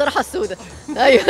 الطرحه السوداء ايوه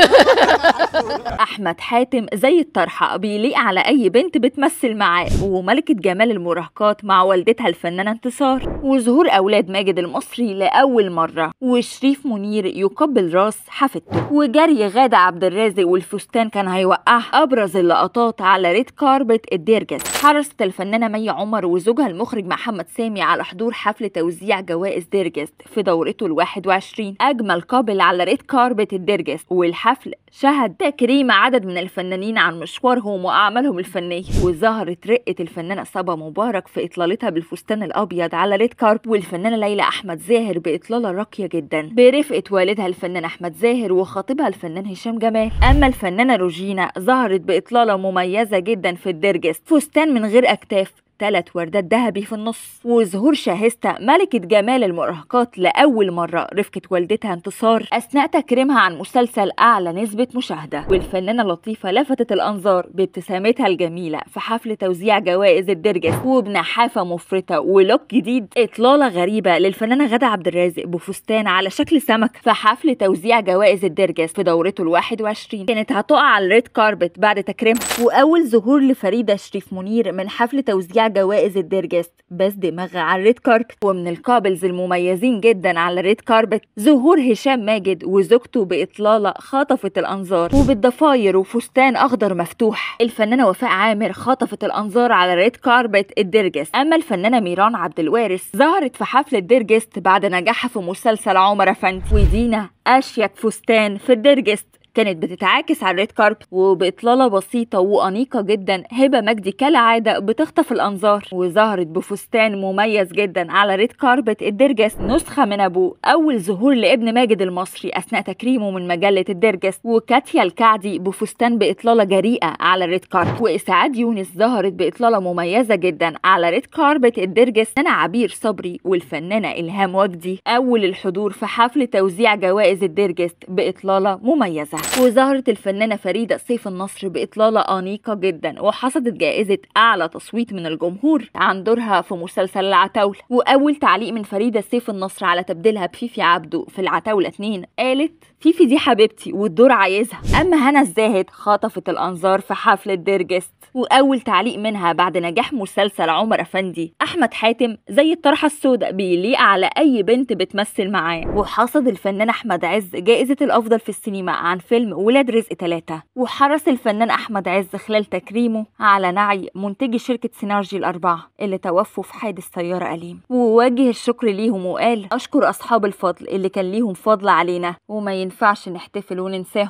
احمد حاتم زي الطرحه بيليق على اي بنت بتمثل معاه وملكه جمال المراهقات مع والدتها الفنانه انتصار وظهور اولاد ماجد المصري لاول مره وشريف منير يقبل راس حفيدته وجري غاده عبد الرازق والفستان كان هيوقعها ابرز اللقطات على ريد كاربت الديرجس حرصت الفنانه مي عمر وزوجها المخرج محمد سامي على حضور حفل توزيع جوائز ديرجس في دورته ال 21 اجمل قابل على ريد كاربت هاربة الدرجس والحفل شهد تكريم عدد من الفنانين عن مشوارهم وأعمالهم الفنية وظهرت رقة الفنانة صبا مبارك في إطلالتها بالفستان الأبيض على ريد كارب والفنانة ليلى أحمد زاهر بإطلالة راقية جدا برفقة والدها الفنان أحمد زاهر وخطيبها الفنان هشام جمال أما الفنانة روجينا ظهرت بإطلالة مميزة جدا في الدرجس فستان من غير أكتاف ثلاث وردات ذهبي في النص وظهور شاهستا ملكة جمال المراهقات لأول مرة رفقة والدتها انتصار أثناء تكريمها عن مسلسل أعلى نسبة مشاهدة والفنانة لطيفة لفتت الأنظار بابتسامتها الجميلة في حفل توزيع جوائز الدرجس وبنحافة مفرطة ولوك جديد إطلالة غريبة للفنانة غادة عبد الرازق بفستان على شكل سمك في حفل توزيع جوائز الدرجس في دورته ال 21 كانت هتقع على الريد كاربت بعد تكريمها وأول ظهور لفريدة شريف منير من حفل توزيع جوائز الديرجست بس دماغها على الريد كاربت ومن الكابلز المميزين جدا على الريد كاربت ظهور هشام ماجد وزوجته بإطلالة خطفت الأنظار وبالضفاير وفستان أخضر مفتوح الفنانة وفاء عامر خطفت الأنظار على الريد كاربت الديرجست أما الفنانة ميران عبد الوارث ظهرت في حفلة ديرجست بعد نجاحها في مسلسل عمر أفندي ودينا أشيك فستان في الديرجست كانت بتتعاكس على الريد كارب وبإطلالة بسيطة وأنيقة جدا هبة مجدي كالعادة بتخطف الأنظار وظهرت بفستان مميز جدا على ريد كاربت الدرجس نسخة من أبوه أول ظهور لابن ماجد المصري أثناء تكريمه من مجلة الدرجس وكاتيا الكعدي بفستان بإطلالة جريئة على الريد كاربت وإسعاد يونس ظهرت بإطلالة مميزة جدا على ريد كاربت الدرجس أنا عبير صبري والفنانة إلهام وجدي أول الحضور في حفل توزيع جوائز الدرجس بإطلالة مميزة وظهرت الفنانة فريدة سيف النصر بإطلالة أنيقة جدا وحصدت جائزة أعلى تصويت من الجمهور عن دورها في مسلسل العتاولة وأول تعليق من فريدة سيف النصر على تبديلها بفيفي عبده في العتاولة 2 قالت فيفي دي حبيبتي والدور عايزها أما هنا الزاهد خطفت الأنظار في حفلة ديرجست وأول تعليق منها بعد نجاح مسلسل عمر أفندي أحمد حاتم زي الطرحة السوداء بيليق على أي بنت بتمثل معاه وحصد الفنان أحمد عز جائزة الأفضل في السينما عن فيلم ولاد رزق ثلاثة وحرص الفنان أحمد عز خلال تكريمه على نعي منتجي شركة سينارجي الأربعة اللي توفوا في حادث سيارة أليم ووجه الشكر ليهم وقال أشكر أصحاب الفضل اللي كان ليهم فضل علينا وما ينفعش نحتفل وننساهم